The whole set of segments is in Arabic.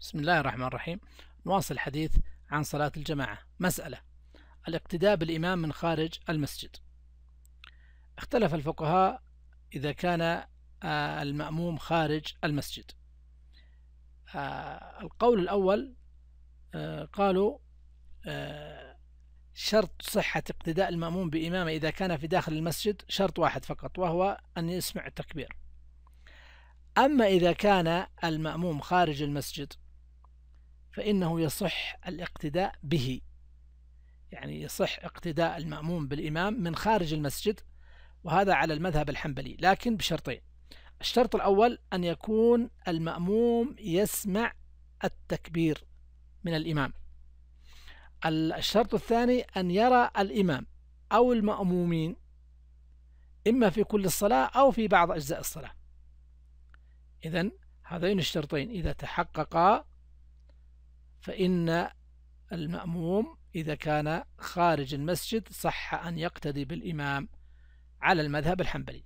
بسم الله الرحمن الرحيم نواصل الحديث عن صلاة الجماعة مسألة الاقتداء بالإمام من خارج المسجد اختلف الفقهاء إذا كان آه، المأموم خارج المسجد آه، القول الأول آه، قالوا شرط صحة اقتداء المأموم بإمامه إذا كان في داخل المسجد شرط واحد فقط وهو أن يسمع التكبير أما إذا كان المأموم خارج المسجد فإنه يصح الاقتداء به يعني يصح اقتداء المأموم بالإمام من خارج المسجد وهذا على المذهب الحنبلي لكن بشرطين الشرط الأول أن يكون المأموم يسمع التكبير من الإمام الشرط الثاني أن يرى الإمام أو المأمومين إما في كل الصلاة أو في بعض أجزاء الصلاة إذا هذين الشرطين إذا تحققا فإن المأموم إذا كان خارج المسجد صح أن يقتدي بالإمام على المذهب الحنبلي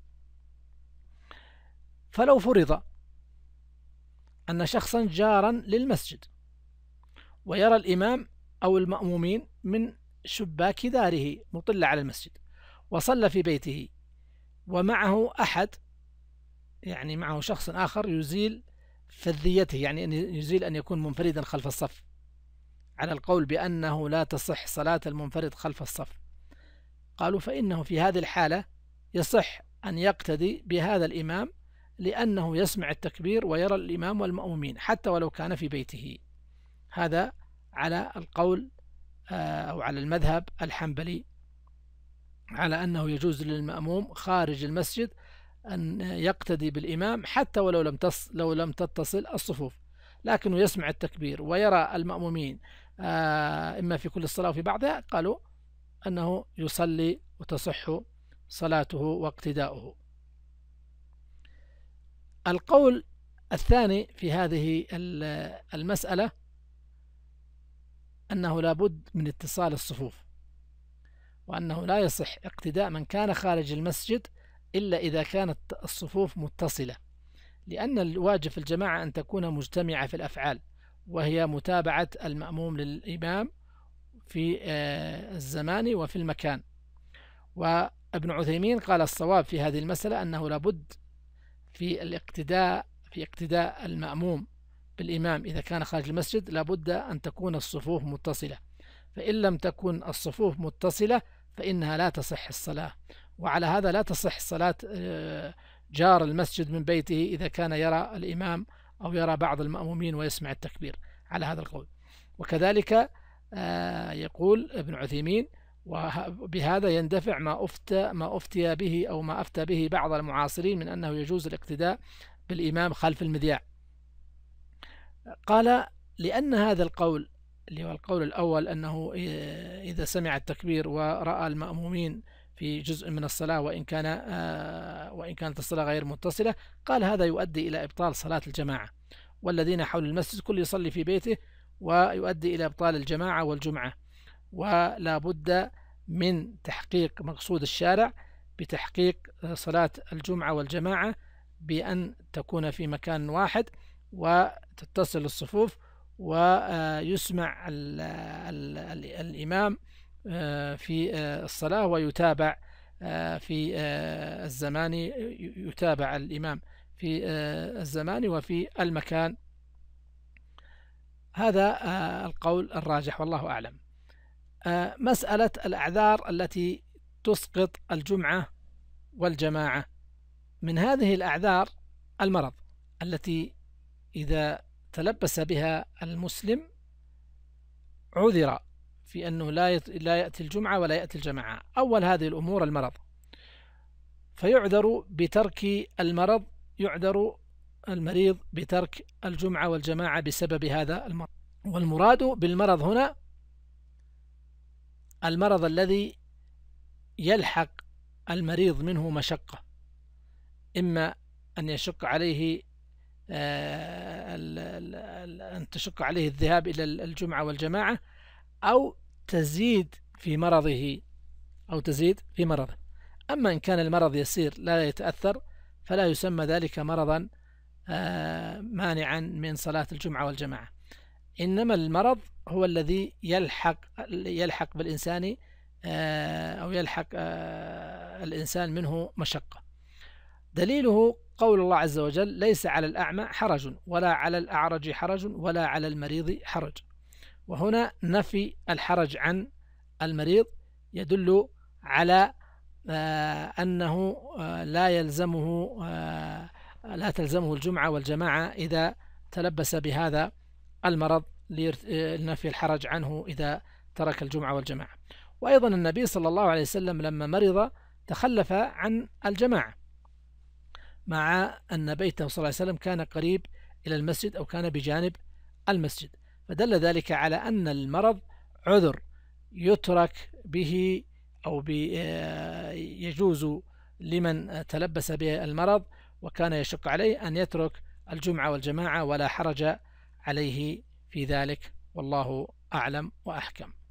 فلو فرض أن شخصا جارا للمسجد ويرى الإمام أو المأمومين من شباك داره مطلة على المسجد وصلى في بيته ومعه أحد يعني معه شخص آخر يزيل فذيته يعني أن يزيل أن يكون منفردا خلف الصف على القول بأنه لا تصح صلاة المنفرد خلف الصف قالوا فإنه في هذه الحالة يصح أن يقتدي بهذا الإمام لأنه يسمع التكبير ويرى الإمام والمأمومين حتى ولو كان في بيته هذا على القول آه، أو على المذهب الحنبلي على أنه يجوز للمأموم خارج المسجد أن يقتدي بالإمام حتى ولو لم لو لم تتصل الصفوف لكنه يسمع التكبير ويرى المأمومين آه، إما في كل الصلاة وفي بعضها قالوا أنه يصلي وتصح صلاته واقتداؤه القول الثاني في هذه المسألة أنه لابد من اتصال الصفوف وأنه لا يصح اقتداء من كان خارج المسجد إلا إذا كانت الصفوف متصلة لأن الواجب في الجماعة أن تكون مجتمعة في الأفعال وهي متابعة المأموم للإمام في آه، الزمان وفي المكان وابن عثيمين قال الصواب في هذه المسألة أنه لابد في الاقتداء في اقتداء المأموم بالإمام إذا كان خارج المسجد لابد أن تكون الصفوف متصلة فإن لم تكن الصفوف متصلة فإنها لا تصح الصلاة وعلى هذا لا تصح صلاة آه، جار المسجد من بيته إذا كان يرى الإمام أو يرى بعض المأمومين ويسمع التكبير على هذا القول وكذلك آه، يقول ابن عثيمين وبهذا يندفع ما أفتى ما أفتي به أو ما أفتى به بعض المعاصرين من أنه يجوز الاقتداء بالإمام خلف المذياع قال لأن هذا القول اللي هو القول الأول أنه إذا سمع التكبير ورأى المأمومين في جزء من الصلاة وإن كان آه، وإن كانت الصلاة غير متصلة قال هذا يؤدي إلى إبطال صلاة الجماعة والذين حول المسجد كل يصلي في بيته ويؤدي إلى إبطال الجماعة والجمعة ولا بد من تحقيق مقصود الشارع بتحقيق آه، صلاة الجمعة والجماعة بأن تكون في مكان واحد وتتصل الصفوف ويسمع الـ الـ الـ الإمام آه، في آه، الصلاة ويتابع آه، في الزمان يتابع الإمام في الزمان وفي المكان هذا القول الراجح والله أعلم مسألة الأعذار التي تسقط الجمعة والجماعة من هذه الأعذار المرض التي إذا تلبس بها المسلم عذر في أنه لا لا يأتي الجمعة ولا يأتي الجماعة أول هذه الأمور المرض فيعذر بترك المرض يعذر المريض بترك الجمعة والجماعة بسبب هذا المرض والمراد بالمرض هنا المرض الذي يلحق المريض منه مشقة إما أن يشق عليه آه، أن تشق عليه الذهاب إلى الجمعة والجماعة أو تزيد في مرضه أو تزيد في مرضه أما إن كان المرض يسير لا يتأثر فلا يسمى ذلك مرضا آه، مانعا من صلاة الجمعة والجماعة إنما المرض هو الذي يلحق يلحق بالإنسان آه، أو يلحق آه، الإنسان منه مشقة دليله قول الله عز وجل ليس على الأعمى حرج ولا على الأعرج حرج ولا على المريض حرج وهنا نفي الحرج عن المريض يدل على آه، أنه آه، لا يلزمه آه، لا تلزمه الجمعة والجماعة إذا تلبس بهذا المرض لنفي الحرج عنه إذا ترك الجمعة والجماعة وأيضا النبي صلى الله عليه وسلم لما مرض تخلف عن الجماعة مع أن بيته صلى الله عليه وسلم كان قريب إلى المسجد أو كان بجانب المسجد فدل ذلك على أن المرض عذر يترك به أو آه، يجوز لمن تلبس به المرض وكان يشق عليه أن يترك الجمعة والجماعة ولا حرج عليه في ذلك والله أعلم وأحكم